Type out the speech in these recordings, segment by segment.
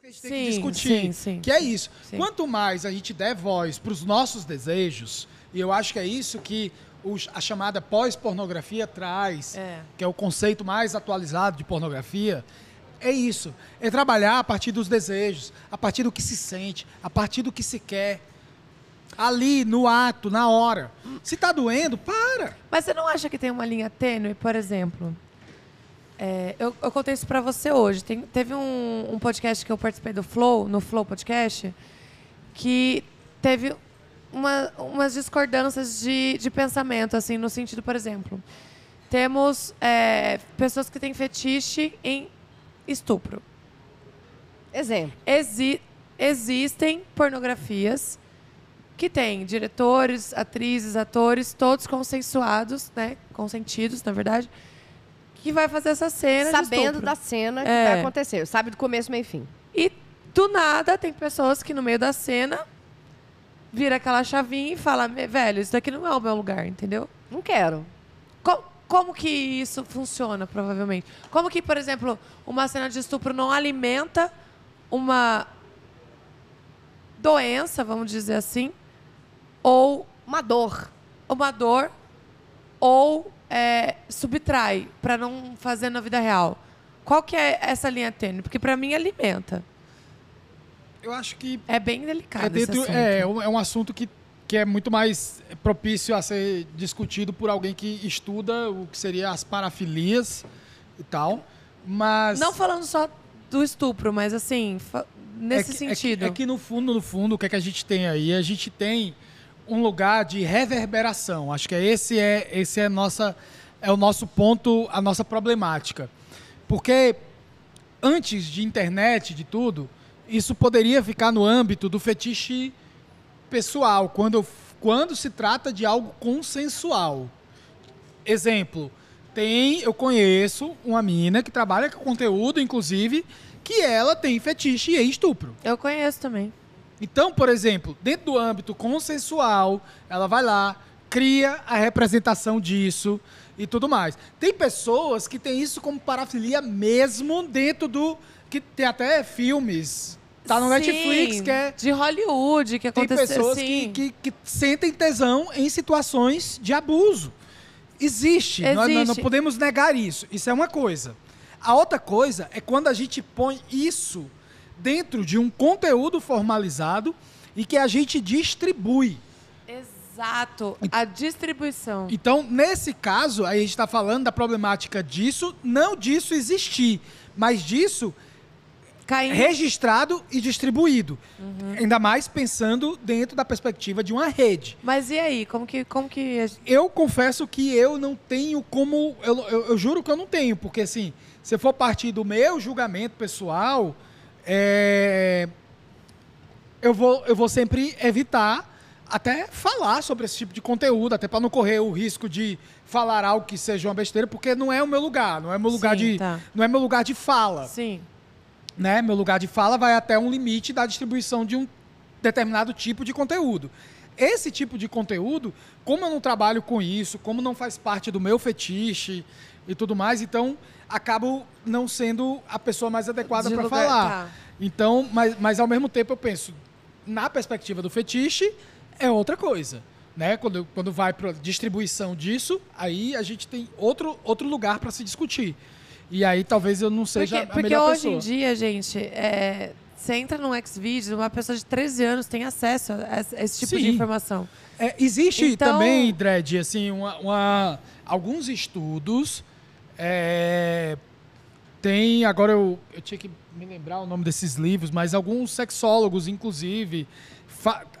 que a gente tem que discutir. Sim, sim, que é isso. Quanto mais a gente der voz para os nossos desejos, e eu acho que é isso que os, a chamada pós-pornografia traz, é. que é o conceito mais atualizado de pornografia, é isso. É trabalhar a partir dos desejos, a partir do que se sente, a partir do que se quer. Ali, no ato, na hora. Se está doendo, para. Mas você não acha que tem uma linha tênue, por exemplo? É, eu, eu, contei isso para você hoje. Tem, teve um, um, podcast que eu participei do Flow, no Flow Podcast, que teve uma, umas discordâncias de, de pensamento, assim, no sentido, por exemplo, temos é, pessoas que têm fetiche em estupro. Exemplo. Exi existem pornografias que têm diretores, atrizes, atores, todos consensuados, né? Consentidos, na verdade que vai fazer essa cena. Sabendo da cena que é. vai acontecer. Sabe do começo, meio e fim. E do nada tem pessoas que no meio da cena vira aquela chavinha e fala, velho, isso daqui não é o meu lugar, entendeu? Não quero. Co como que isso funciona, provavelmente? Como que, por exemplo, uma cena de estupro não alimenta uma doença, vamos dizer assim, ou uma dor, uma dor ou é, subtrai para não fazer na vida real? Qual que é essa linha tênue? Porque para mim alimenta. Eu acho que é bem delicado. É, dentro, é, é um assunto que que é muito mais propício a ser discutido por alguém que estuda o que seria as parafilias e tal, mas não falando só do estupro, mas assim nesse é que, sentido. É que, é que, no fundo, no fundo, o que é que a gente tem aí? A gente tem um lugar de reverberação. Acho que é esse é esse é nossa é o nosso ponto, a nossa problemática. Porque antes de internet, de tudo, isso poderia ficar no âmbito do fetiche pessoal, quando quando se trata de algo consensual. Exemplo, tem, eu conheço uma mina que trabalha com conteúdo, inclusive, que ela tem fetiche e é estupro. Eu conheço também. Então, por exemplo, dentro do âmbito consensual, ela vai lá, cria a representação disso e tudo mais. Tem pessoas que têm isso como parafilia mesmo dentro do. que tem até filmes. Tá no Sim, Netflix, que é. De Hollywood, que aconteceu. Tem pessoas que, que, que sentem tesão em situações de abuso. Existe. Existe. Nós, nós não podemos negar isso. Isso é uma coisa. A outra coisa é quando a gente põe isso dentro de um conteúdo formalizado e que a gente distribui. Exato, a distribuição. Então, nesse caso, a gente está falando da problemática disso, não disso existir, mas disso Caindo. registrado e distribuído. Uhum. Ainda mais pensando dentro da perspectiva de uma rede. Mas e aí? Como que. Como que... Eu confesso que eu não tenho como. Eu, eu, eu juro que eu não tenho, porque assim, se for partir do meu julgamento pessoal é... Eu, vou, eu vou sempre evitar até falar sobre esse tipo de conteúdo, até para não correr o risco de falar algo que seja uma besteira, porque não é o meu lugar, não é meu lugar Sim, de tá. não é meu lugar de fala. Sim. Né? Meu lugar de fala vai até um limite da distribuição de um determinado tipo de conteúdo. Esse tipo de conteúdo, como eu não trabalho com isso, como não faz parte do meu fetiche e tudo mais, então acabo não sendo a pessoa mais adequada para falar. Tá. Então, mas, mas ao mesmo tempo eu penso, na perspectiva do fetiche, é outra coisa. Né? Quando, quando vai para distribuição disso, aí a gente tem outro, outro lugar para se discutir. E aí talvez eu não seja porque, a melhor pessoa. Porque hoje em dia, gente, é, você entra no Xvideos, uma pessoa de 13 anos tem acesso a esse tipo Sim. de informação. É, existe então... também, Dredd, assim, uma, uma, alguns estudos. É, tem, agora eu, eu tinha que me lembrar o nome desses livros, mas alguns sexólogos, inclusive,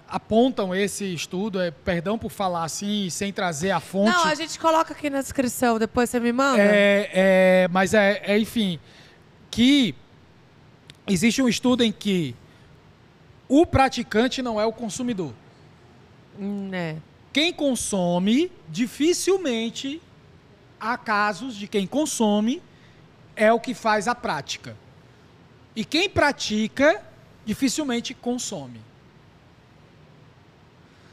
apontam esse estudo, é, perdão por falar assim, sem trazer a fonte. Não, a gente coloca aqui na descrição, depois você me manda. É, é mas é, é enfim, que existe um estudo em que o praticante não é o consumidor. né? Quem consome, dificilmente há casos de quem consome é o que faz a prática. E quem pratica, dificilmente consome.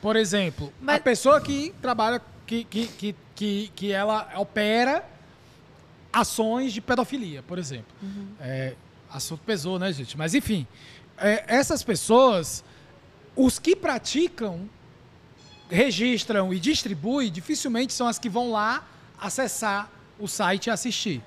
Por exemplo, Mas... a pessoa que trabalha, que, que, que, que, que ela opera ações de pedofilia, por exemplo. Uhum. É, assunto pesou, né, gente? Mas enfim, é, essas pessoas, os que praticam, registram e distribuem, dificilmente são as que vão lá acessar o site e assistir.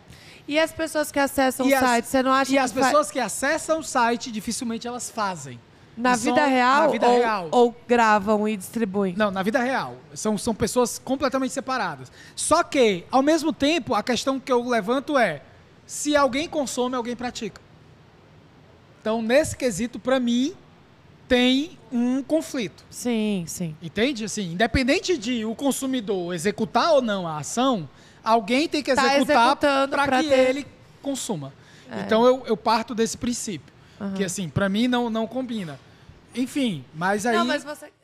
E as pessoas que acessam e o as, site, você não acha E que as pessoas que acessam o site, dificilmente elas fazem. Na vida, real, na vida ou, real, ou, gravam e distribuem? Não, na vida real. São, são pessoas completamente separadas. Só que, ao mesmo tempo, a questão que eu levanto é: se alguém consome, alguém pratica. Então, nesse quesito, para mim, tem um conflito. Sim, sim. Entende? Assim, independente de o consumidor executar ou não a ação, alguém tem que tá executar para que ter... ele consuma. É. Então, eu, eu parto desse princípio. Uhum. Que, assim, para mim não, não combina. Enfim, mas aí... Não, mas você...